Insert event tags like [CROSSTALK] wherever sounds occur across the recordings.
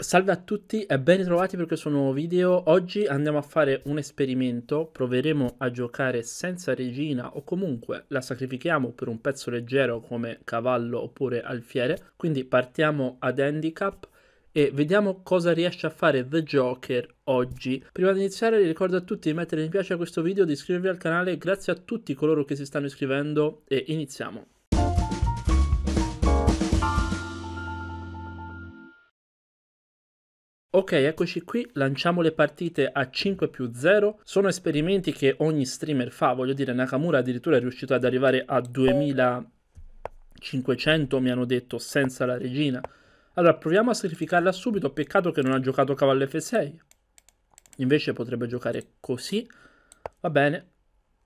Salve a tutti e ben ritrovati per questo nuovo video. Oggi andiamo a fare un esperimento, proveremo a giocare senza regina o comunque la sacrifichiamo per un pezzo leggero come cavallo oppure alfiere. Quindi partiamo ad handicap e vediamo cosa riesce a fare The Joker oggi. Prima di iniziare vi ricordo a tutti di mettere mi piace a questo video, di iscrivervi al canale, grazie a tutti coloro che si stanno iscrivendo e iniziamo. Ok, eccoci qui, lanciamo le partite a 5 più 0. Sono esperimenti che ogni streamer fa, voglio dire, Nakamura addirittura è riuscito ad arrivare a 2500, mi hanno detto, senza la regina. Allora, proviamo a sacrificarla subito, peccato che non ha giocato cavallo F6. Invece potrebbe giocare così. Va bene,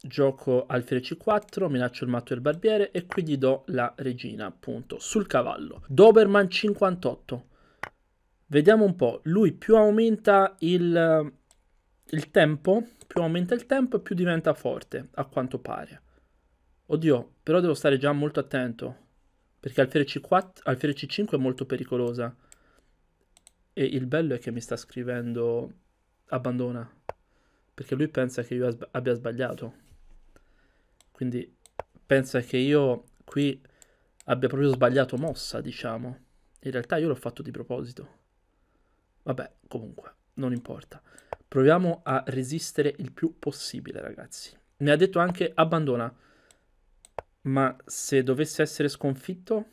gioco alfiere c4, minaccio il matto e il barbiere e qui gli do la regina, appunto, sul cavallo. Doberman 58. Vediamo un po', lui più aumenta il, il tempo, più aumenta il tempo più diventa forte, a quanto pare. Oddio, però devo stare già molto attento, perché alfiere C4, alfiere C5 è molto pericolosa. E il bello è che mi sta scrivendo abbandona, perché lui pensa che io abbia sbagliato. Quindi pensa che io qui abbia proprio sbagliato mossa, diciamo. In realtà io l'ho fatto di proposito. Vabbè, comunque, non importa. Proviamo a resistere il più possibile, ragazzi. Mi ha detto anche abbandona. Ma se dovesse essere sconfitto,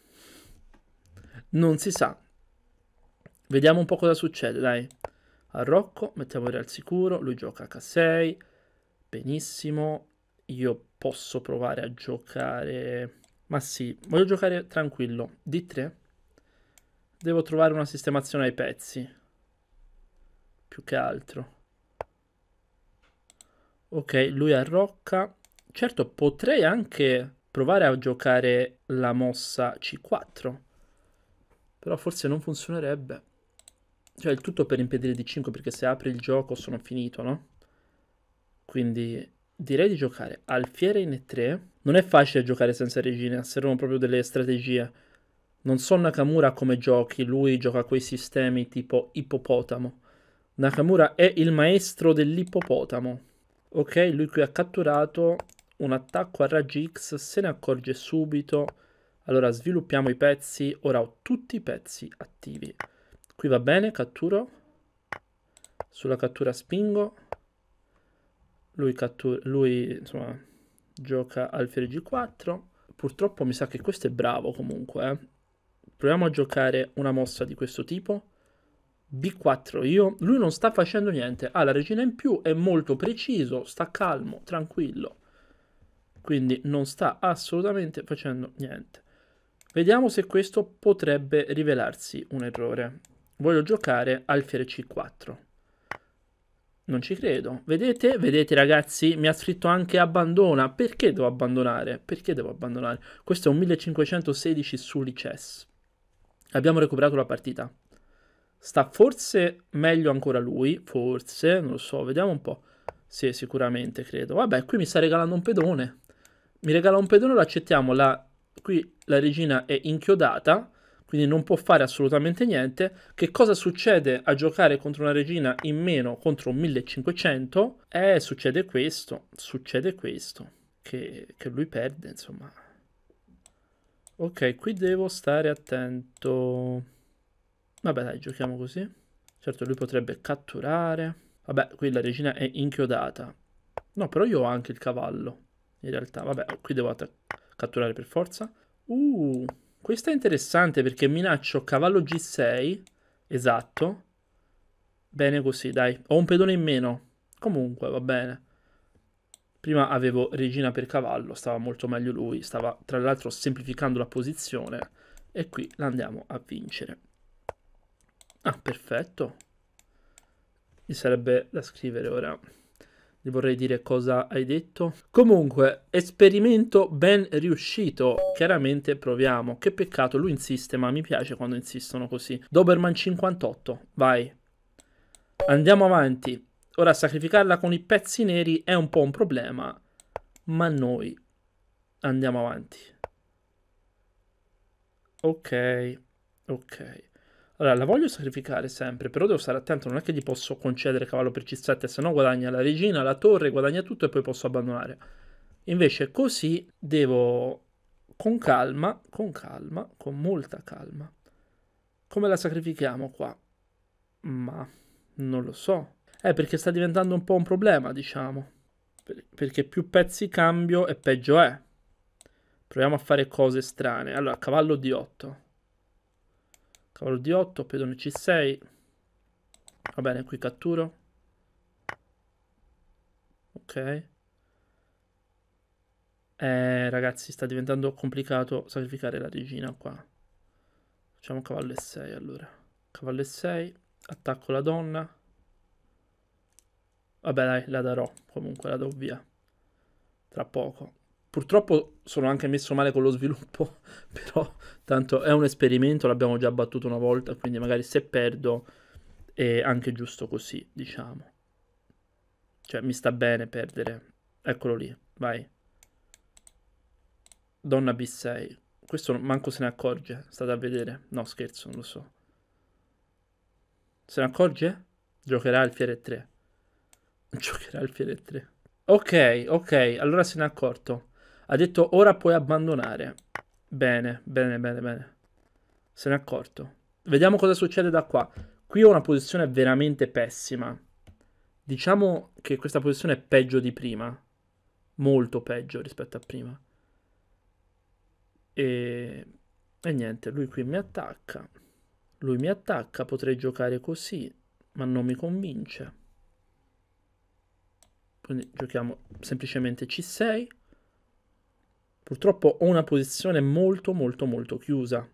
non si sa. Vediamo un po' cosa succede, dai. A Rocco mettiamo il re al sicuro, lui gioca H6, benissimo. Io posso provare a giocare... Ma sì, voglio giocare tranquillo. D3? Devo trovare una sistemazione ai pezzi più che altro. Ok, lui arrocca. Certo, potrei anche provare a giocare la mossa C4. Però forse non funzionerebbe. Cioè, il tutto per impedire D5, perché se apri il gioco sono finito, no? Quindi direi di giocare alfiere in E3. Non è facile giocare senza regina, servono proprio delle strategie. Non so Nakamura come giochi, lui gioca quei sistemi tipo ippopotamo. Nakamura è il maestro dell'ippopotamo. Ok, lui qui ha catturato un attacco a raggi X, se ne accorge subito. Allora sviluppiamo i pezzi, ora ho tutti i pezzi attivi. Qui va bene, catturo. Sulla cattura spingo. Lui, cattura, lui insomma, gioca al alfiere G4. Purtroppo mi sa che questo è bravo comunque. Eh. Proviamo a giocare una mossa di questo tipo. B4 io, lui non sta facendo niente, ha la regina in più, è molto preciso, sta calmo, tranquillo, quindi non sta assolutamente facendo niente. Vediamo se questo potrebbe rivelarsi un errore. Voglio giocare alfiere C4. Non ci credo. Vedete? Vedete ragazzi? Mi ha scritto anche abbandona. Perché devo abbandonare? Perché devo abbandonare? Questo è un 1516 su Lichess. Abbiamo recuperato la partita. Sta forse meglio ancora lui, forse, non lo so, vediamo un po'. Sì, sicuramente, credo. Vabbè, qui mi sta regalando un pedone. Mi regala un pedone, lo accettiamo. La... Qui la regina è inchiodata, quindi non può fare assolutamente niente. Che cosa succede a giocare contro una regina in meno contro 1500? Eh, succede questo, succede questo, che, che lui perde, insomma. Ok, qui devo stare attento. Vabbè dai, giochiamo così. Certo, lui potrebbe catturare. Vabbè, qui la regina è inchiodata. No, però io ho anche il cavallo. In realtà, vabbè, qui devo catturare per forza. Uh, questa è interessante perché minaccio cavallo G6. Esatto. Bene così, dai. Ho un pedone in meno. Comunque, va bene. Prima avevo regina per cavallo, stava molto meglio lui, stava tra l'altro semplificando la posizione e qui l'andiamo a vincere. Ah, perfetto. Mi sarebbe da scrivere ora. Gli vorrei dire cosa hai detto. Comunque, esperimento ben riuscito. Chiaramente proviamo. Che peccato, lui insiste, ma mi piace quando insistono così. Doberman 58, vai. Andiamo avanti. Ora, sacrificarla con i pezzi neri è un po' un problema, ma noi andiamo avanti. Ok, ok. Allora, la voglio sacrificare sempre, però devo stare attento, non è che gli posso concedere cavallo per C7, se no guadagna la regina, la torre, guadagna tutto e poi posso abbandonare. Invece così devo con calma, con calma, con molta calma. Come la sacrifichiamo qua? Ma non lo so. Eh, perché sta diventando un po' un problema, diciamo. Perché più pezzi cambio e peggio è. Proviamo a fare cose strane. Allora, cavallo D8. Cavallo D8, pedone C6. Va bene, qui catturo. Ok. Eh, ragazzi, sta diventando complicato sacrificare la regina qua. Facciamo cavallo E6 allora. Cavallo E6, attacco la donna. Vabbè dai, la darò, comunque la do via. Tra poco. Purtroppo sono anche messo male con lo sviluppo, [LAUGHS] però tanto è un esperimento, l'abbiamo già battuto una volta, quindi magari se perdo è anche giusto così, diciamo. Cioè mi sta bene perdere. Eccolo lì, vai. Donna B6. Questo manco se ne accorge, state a vedere. No, scherzo, non lo so. Se ne accorge? Giocherà alfiere 3. [LAUGHS] Giocherà alfiere 3. Ok, ok, allora se ne è accorto. Ha detto ora puoi abbandonare. Bene, bene, bene, bene. Se ne è accorto. Vediamo cosa succede da qua. Qui ho una posizione veramente pessima. Diciamo che questa posizione è peggio di prima. Molto peggio rispetto a prima. E, e niente, lui qui mi attacca. Lui mi attacca, potrei giocare così, ma non mi convince. Quindi giochiamo semplicemente C6. Purtroppo ho una posizione molto molto molto chiusa,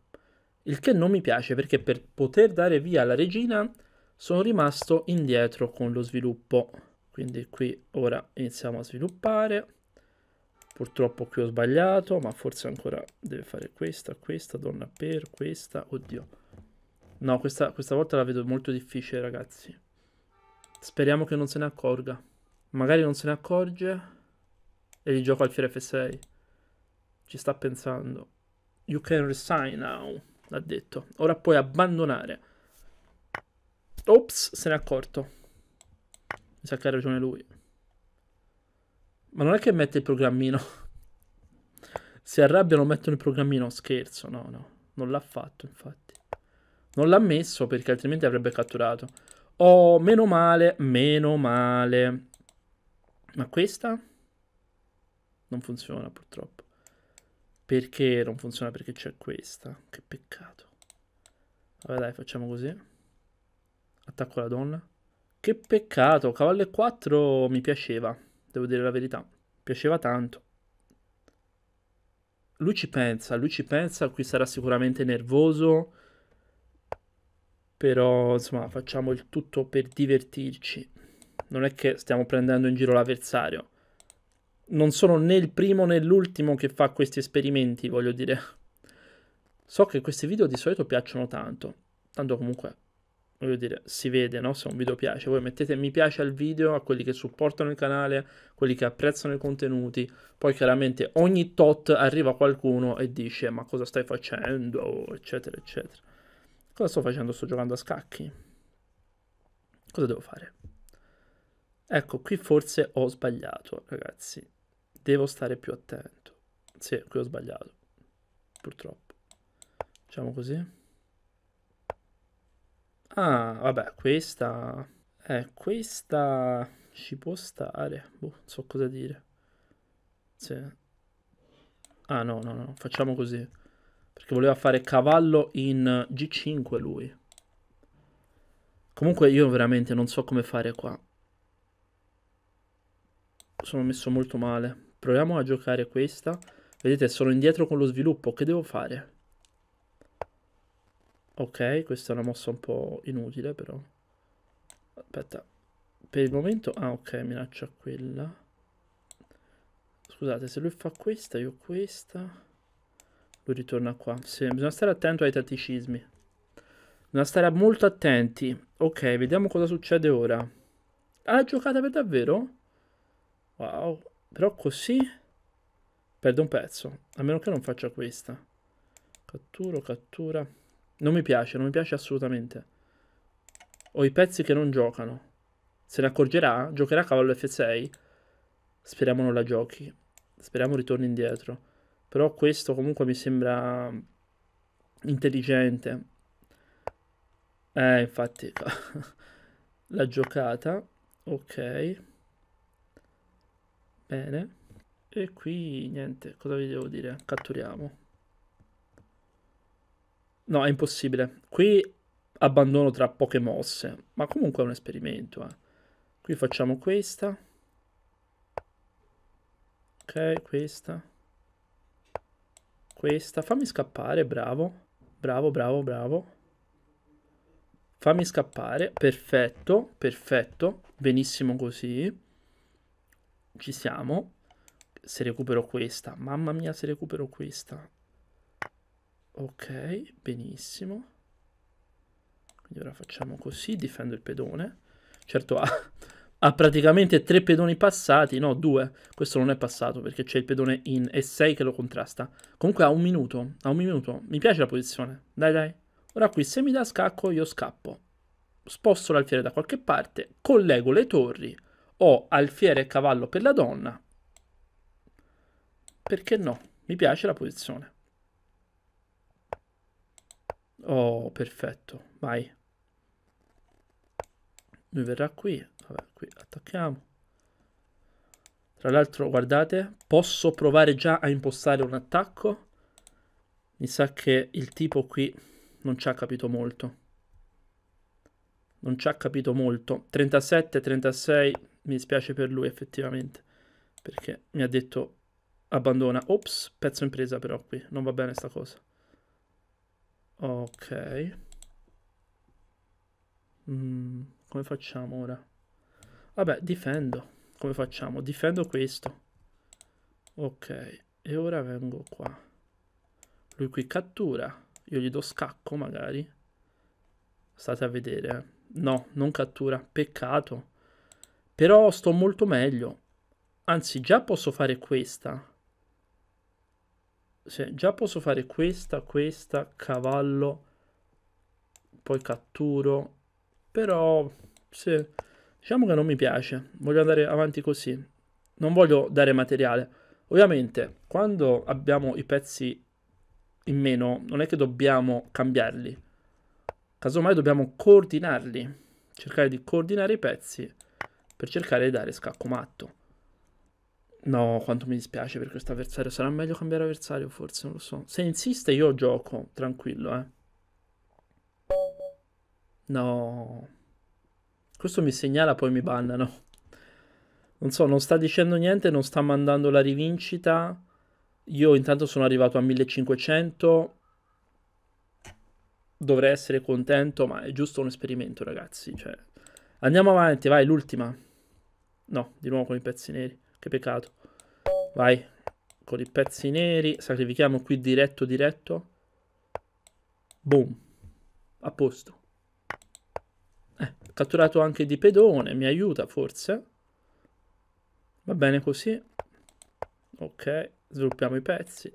il che non mi piace perché per poter dare via la regina sono rimasto indietro con lo sviluppo. Quindi qui ora iniziamo a sviluppare. Purtroppo qui ho sbagliato, ma forse ancora deve fare questa, questa, donna per, questa, oddio. No, questa, questa volta la vedo molto difficile ragazzi. Speriamo che non se ne accorga. Magari non se ne accorge e gli gioco al fiere F6. Ci sta pensando. You can resign now, l'ha detto. Ora puoi abbandonare. Ops, se n'è accorto. Mi sa che ha ragione lui. Ma non è che mette il programmino. [LAUGHS] si arrabbiano, mettono il programmino. Scherzo, no, no. Non l'ha fatto, infatti. Non l'ha messo perché altrimenti avrebbe catturato. Oh, meno male, meno male. Ma questa? Non funziona purtroppo. Perché non funziona? Perché c'è questa. Che peccato. Vabbè dai, facciamo così. Attacco la donna. Che peccato, cavallo e 4 mi piaceva, devo dire la verità. Piaceva tanto. Lui ci pensa, lui ci pensa, qui sarà sicuramente nervoso. Però, insomma, facciamo il tutto per divertirci. Non è che stiamo prendendo in giro l'avversario non sono né il primo né l'ultimo che fa questi esperimenti, voglio dire. So che questi video di solito piacciono tanto, tanto comunque, voglio dire, si vede, no? Se un video piace, voi mettete mi piace al video a quelli che supportano il canale, quelli che apprezzano i contenuti, poi chiaramente ogni tot arriva qualcuno e dice ma cosa stai facendo, eccetera, eccetera. Cosa sto facendo? Sto giocando a scacchi. Cosa devo fare? Ecco, qui forse ho sbagliato, ragazzi Devo stare più attento. Sì, qui ho sbagliato. Purtroppo. Facciamo così. Ah, vabbè, questa... Eh, questa ci può stare. Boh, non so cosa dire. Sì. Ah, no, no, no, facciamo così. Perché voleva fare cavallo in G5 lui. Comunque io veramente non so come fare qua. Sono messo molto male. Proviamo a giocare questa. Vedete, sono indietro con lo sviluppo. Che devo fare? Ok, questa è una mossa un po' inutile, però. Aspetta. Per il momento... Ah, ok, minaccia quella. Scusate, se lui fa questa, io questa... Lui ritorna qua. Sì, bisogna stare attento ai tatticismi. Bisogna stare molto attenti. Ok, vediamo cosa succede ora. Ah, giocata per davvero? Wow. Però così perdo un pezzo, a meno che non faccia questa. Catturo, cattura. Non mi piace, non mi piace assolutamente. Ho i pezzi che non giocano. Se ne accorgerà? Giocherà a cavallo F6? Speriamo non la giochi. Speriamo ritorni indietro. Però questo comunque mi sembra intelligente. Eh, infatti, [LAUGHS] la giocata. Ok. Bene. E qui niente, cosa vi devo dire? Catturiamo. No, è impossibile. Qui abbandono tra poche mosse, ma comunque è un esperimento. Eh. Qui facciamo questa. Ok, questa. Questa. Fammi scappare, bravo. Bravo, bravo, bravo. Fammi scappare. Perfetto, perfetto. Benissimo così. Ci siamo. Se recupero questa. Mamma mia, se recupero questa. Ok, benissimo. Quindi ora facciamo così, difendo il pedone. Certo ha, ha praticamente tre pedoni passati, no, due. Questo non è passato perché c'è il pedone in E6 che lo contrasta. Comunque ha un minuto, ha un minuto. Mi piace la posizione. Dai, dai. Ora qui se mi dà scacco io scappo sposto l'alfiere da qualche parte, collego le torri, o alfiere e cavallo per la donna. Perché no? Mi piace la posizione. Oh, perfetto, vai. Lui verrà qui, Vabbè, qui attacchiamo. Tra l'altro, guardate, posso provare già a impostare un attacco. Mi sa che il tipo qui non ci ha capito molto. Non ci ha capito molto. 37, 36, mi dispiace per lui effettivamente, perché mi ha detto abbandona. Ops, pezzo impresa però qui, non va bene sta cosa. Ok. Mm, come facciamo ora? Vabbè, difendo. Come facciamo? Difendo questo. Ok, e ora vengo qua. Lui qui cattura. Io gli do scacco magari. State a vedere. Eh. No, non cattura. Peccato. Però sto molto meglio. Anzi, già posso fare questa. Sì, già posso fare questa, questa, cavallo, poi catturo. Però, sì, diciamo che non mi piace. Voglio andare avanti così. Non voglio dare materiale. Ovviamente, quando abbiamo i pezzi in meno, non è che dobbiamo cambiarli. Casomai dobbiamo coordinarli. Cercare di coordinare i pezzi per cercare di dare scacco matto. No, quanto mi dispiace per questo avversario. Sarà meglio cambiare avversario, forse, non lo so. Se insiste io gioco, tranquillo, eh. No. Questo mi segnala, poi mi bannano. Non so, non sta dicendo niente, non sta mandando la rivincita. Io intanto sono arrivato a 1500. Dovrei essere contento, ma è giusto un esperimento, ragazzi. Cioè, Andiamo avanti, vai, l'ultima. No, di nuovo con i pezzi neri. Che peccato. Vai, con i pezzi neri. Sacrifichiamo qui diretto, diretto. Boom. A posto. Eh, catturato anche di pedone, mi aiuta forse. Va bene così. Ok, sviluppiamo i pezzi.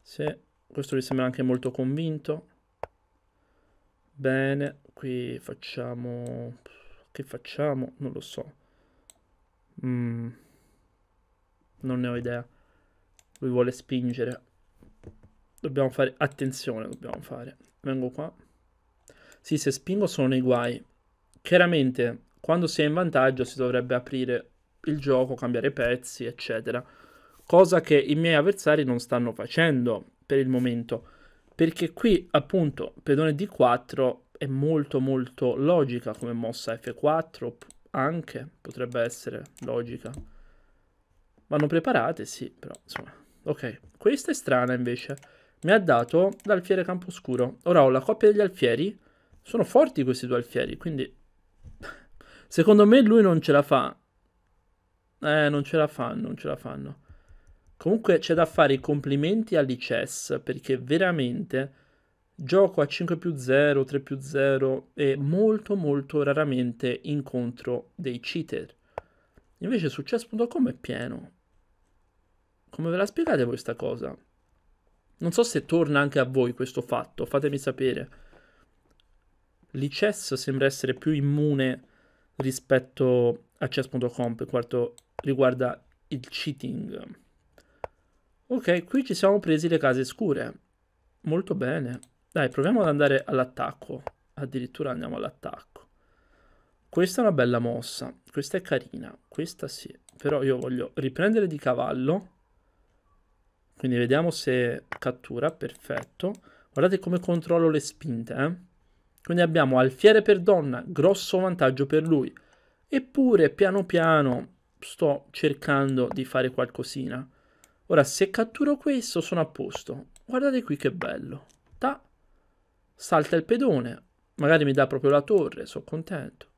Sì, questo mi sembra anche molto convinto. Bene, qui facciamo... Che facciamo? Non lo so. Mm. Non ne ho idea. Lui vuole spingere. Dobbiamo fare... Attenzione, dobbiamo fare. Vengo qua. Sì, se spingo sono nei guai. Chiaramente, quando si è in vantaggio si dovrebbe aprire il gioco, cambiare pezzi, eccetera. Cosa che i miei avversari non stanno facendo per il momento. Perché qui, appunto, pedone D4 è molto molto logica come mossa F4, anche potrebbe essere logica. Vanno preparate, sì, però insomma. Ok, questa è strana invece. Mi ha dato l'alfiere Camposcuro. Ora ho la coppia degli alfieri. Sono forti questi due alfieri, quindi... [LAUGHS] Secondo me lui non ce la fa. Eh, non ce la fanno, non ce la fanno. Comunque c'è da fare i complimenti all'ICES perché veramente gioco a 5 più 0, 3 più 0 e molto molto raramente incontro dei cheater. Invece su chess.com è pieno. Come ve la spiegate voi sta cosa? Non so se torna anche a voi questo fatto, fatemi sapere. L'ICES sembra essere più immune rispetto a chess.com per quanto riguarda il cheating. Ok, qui ci siamo presi le case scure. Molto bene. Dai, proviamo ad andare all'attacco. Addirittura andiamo all'attacco. Questa è una bella mossa. Questa è carina. Questa sì. Però io voglio riprendere di cavallo. Quindi vediamo se cattura. Perfetto. Guardate come controllo le spinte. Eh? Quindi abbiamo alfiere per donna. Grosso vantaggio per lui. Eppure piano piano sto cercando di fare qualcosina. Ora se catturo questo sono a posto. Guardate qui che bello salta il pedone, magari mi dà proprio la torre, sono contento.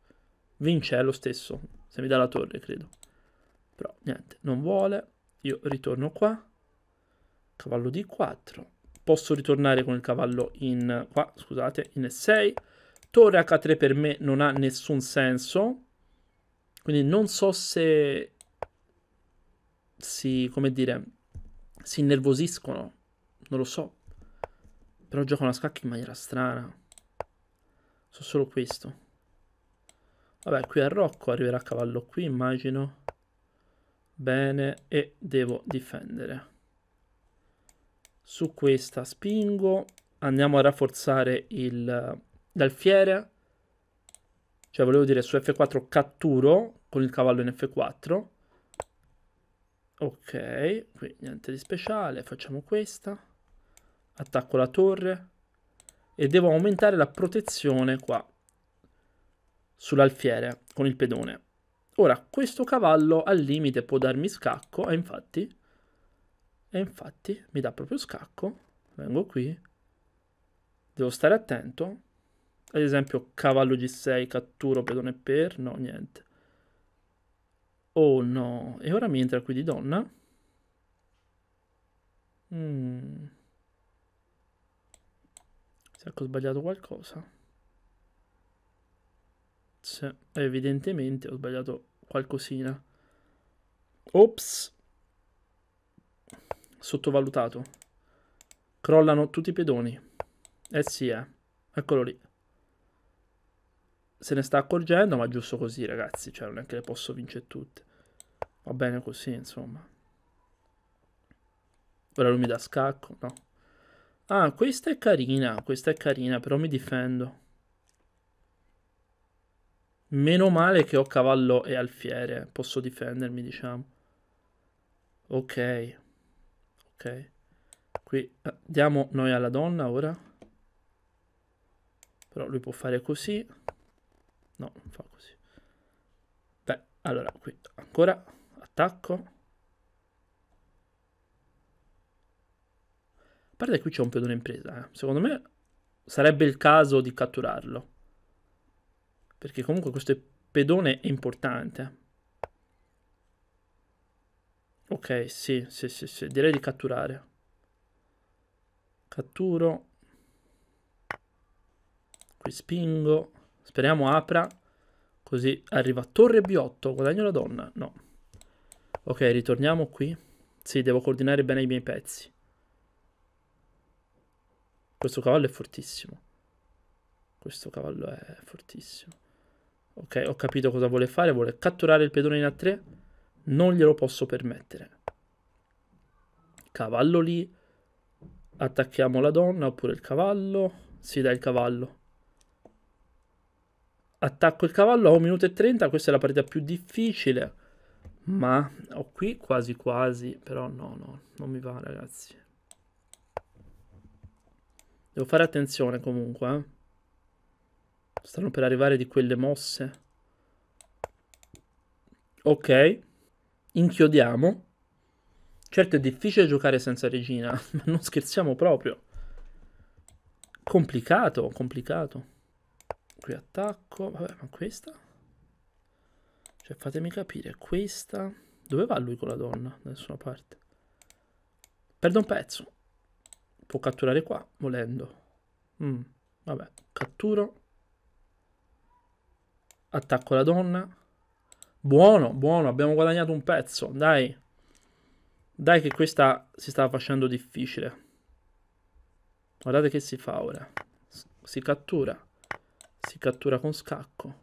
Vince è lo stesso, se mi dà la torre, credo. Però niente, non vuole. Io ritorno qua. Cavallo D4. Posso ritornare con il cavallo in qua, scusate, in E6. Torre H3 per me non ha nessun senso. Quindi non so se si, come dire, si innervosiscono. Non lo so. Però giocano a scacchi in maniera strana. So solo questo. Vabbè, qui a Rocco arriverà a cavallo qui, immagino. Bene, e devo difendere. Su questa spingo. Andiamo a rafforzare il l'alfiere. Eh, cioè, volevo dire, su F4 catturo con il cavallo in F4. Ok, qui niente di speciale. Facciamo questa attacco la torre e devo aumentare la protezione qua sull'alfiere con il pedone. Ora, questo cavallo al limite può darmi scacco, e infatti, e infatti mi dà proprio scacco. Vengo qui, devo stare attento. Ad esempio, cavallo G6, catturo pedone per, no, niente. Oh no, e ora mi entra qui di donna? Mmm... Se ho sbagliato qualcosa. Se, evidentemente ho sbagliato qualcosina. Ops. Sottovalutato. Crollano tutti i pedoni. Eh sì, eh. Eccolo lì. Se ne sta accorgendo, ma giusto così, ragazzi. Cioè, non è che le posso vincere tutte. Va bene così, insomma. Ora lui mi dà scacco, no. Ah, questa è carina, questa è carina, però mi difendo. Meno male che ho cavallo e alfiere, posso difendermi, diciamo. Ok. Ok. Qui eh, diamo noi alla donna ora. Però lui può fare così. No, non fa così. Beh, allora qui ancora attacco. A parte che qui c'è un pedone impresa. eh. secondo me sarebbe il caso di catturarlo. Perché comunque questo pedone è importante. Ok, sì, sì, sì, sì, direi di catturare. Catturo. Qui spingo. Speriamo apra. Così arriva Torre B8. Guadagno la donna. No. Ok, ritorniamo qui. Sì, devo coordinare bene i miei pezzi. Questo cavallo è fortissimo. Questo cavallo è fortissimo. Ok, ho capito cosa vuole fare. Vuole catturare il pedone in A3. Non glielo posso permettere. Cavallo lì. Attacchiamo la donna oppure il cavallo. Si dà il cavallo. Attacco il cavallo a 1 minuto e 30. Questa è la partita più difficile. Ma ho qui quasi quasi. Però no, no, non mi va ragazzi. Devo fare attenzione comunque, eh. Stanno per arrivare di quelle mosse. Ok. Inchiodiamo. Certo è difficile giocare senza regina, [LAUGHS] ma non scherziamo proprio. Complicato, complicato. Qui attacco. Vabbè, ma questa? Cioè, fatemi capire, questa... Dove va lui con la donna? Da nessuna parte. Perdo un pezzo può catturare qua, volendo. Mm, vabbè, catturo. Attacco la donna. Buono, buono, abbiamo guadagnato un pezzo, dai. Dai che questa si stava facendo difficile. Guardate che si fa ora. Si cattura. Si cattura con scacco.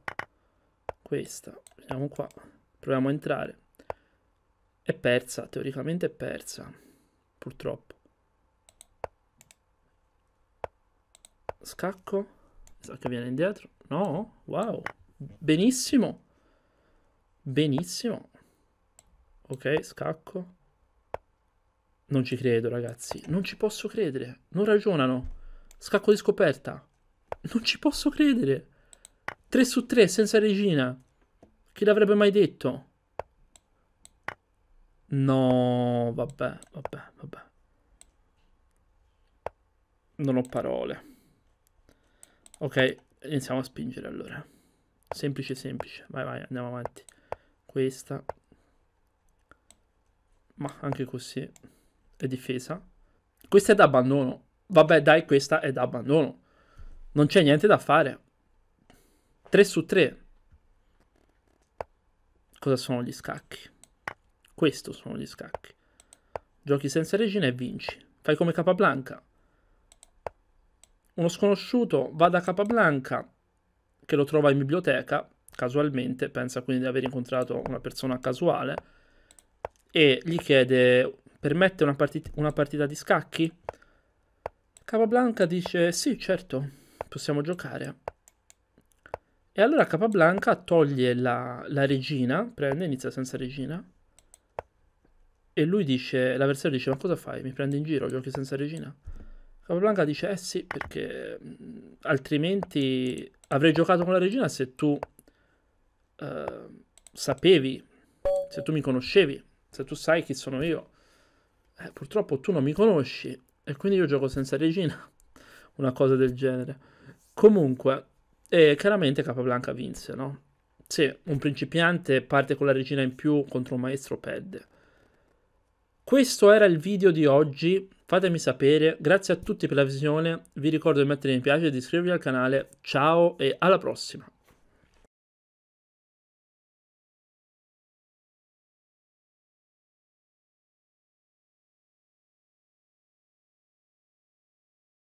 Questa. Vediamo qua. Proviamo a entrare. È persa, teoricamente è persa. Purtroppo. Scacco. Mi sa che viene indietro. No, wow. Benissimo. Benissimo. Ok, scacco. Non ci credo, ragazzi. Non ci posso credere. Non ragionano. Scacco di scoperta. Non ci posso credere. 3 su 3, senza regina. Chi l'avrebbe mai detto? No, vabbè, vabbè, vabbè. Non ho parole. Ok, iniziamo a spingere allora. Semplice, semplice. Vai, vai, andiamo avanti. Questa. Ma anche così. È difesa. Questa è da abbandono. Vabbè, dai, questa è da abbandono. Non c'è niente da fare. 3 su 3. Cosa sono gli scacchi? Questo sono gli scacchi. Giochi senza regina e vinci. Fai come Capablanca uno sconosciuto va da Capablanca, che lo trova in biblioteca, casualmente, pensa quindi di aver incontrato una persona casuale, e gli chiede, permette una, partita, una partita di scacchi? Capablanca dice, sì, certo, possiamo giocare. E allora Capablanca toglie la, la regina, prende, inizia senza regina, e lui dice, l'avversario dice, ma cosa fai? Mi prendi in giro, giochi senza regina? Capablanca dice eh sì, perché altrimenti avrei giocato con la regina se tu eh, sapevi, se tu mi conoscevi, se tu sai chi sono io. Eh, purtroppo tu non mi conosci e quindi io gioco senza regina, [LAUGHS] una cosa del genere. Comunque, eh, chiaramente Capablanca vinse, no? Sì, un principiante parte con la regina in più contro un maestro perde. Questo era il video di oggi Fatemi sapere, grazie a tutti per la visione, vi ricordo di mettere mi piace e di iscrivervi al canale, ciao e alla prossima!